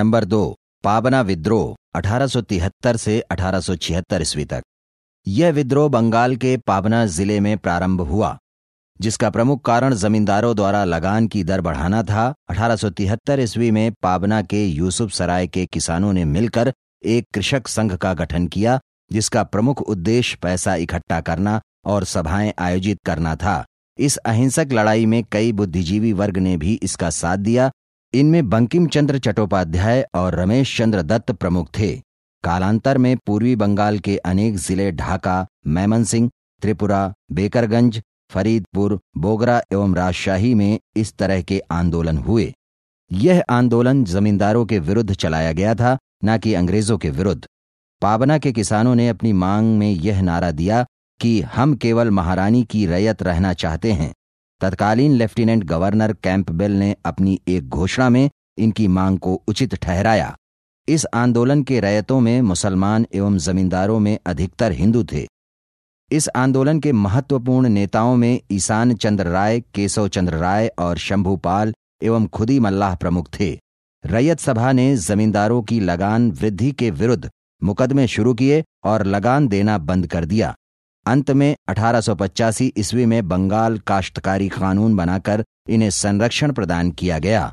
number दो पाबना विद्रोह अठारह से अठारह ईस्वी तक यह विद्रोह बंगाल के पाबना जिले में प्रारंभ हुआ जिसका प्रमुख कारण जमींदारों द्वारा लगान की दर बढ़ाना था अठारह ईस्वी में पाबना के यूसुफ सराय के किसानों ने मिलकर एक कृषक संघ का गठन किया जिसका प्रमुख उद्देश्य पैसा इकट्ठा करना और सभाएं आयोजित करना था इस अहिंसक लड़ाई में कई बुद्धिजीवी वर्ग ने भी इसका साथ दिया इनमें बंकिम चंद्र चट्टोपाध्याय और रमेश चंद्र दत्त प्रमुख थे कालांतर में पूर्वी बंगाल के अनेक जिले ढाका मैमन त्रिपुरा बेकरगंज फरीदपुर बोगरा एवं राजशाही में इस तरह के आंदोलन हुए यह आंदोलन जमींदारों के विरुद्ध चलाया गया था न कि अंग्रेजों के विरुद्ध पावना के किसानों ने अपनी मांग में यह नारा दिया कि हम केवल महारानी की रैयत रहना चाहते हैं तत्कालीन लेफ्टिनेंट गवर्नर कैंपबेल ने अपनी एक घोषणा में इनकी मांग को उचित ठहराया इस आंदोलन के रैयतों में मुसलमान एवं जमींदारों में अधिकतर हिंदू थे इस आंदोलन के महत्वपूर्ण नेताओं में ईसान चंद्र राय केशव चंद्र राय और शंभूपाल एवं खुदी मल्लाह प्रमुख थे रैयत सभा ने जमींदारों की लगान वृद्धि के विरुद्ध मुकदमे शुरू किए और लगान देना बंद कर दिया अंत में अठारह ईस्वी में बंगाल काश्तकारी कानून बनाकर इन्हें संरक्षण प्रदान किया गया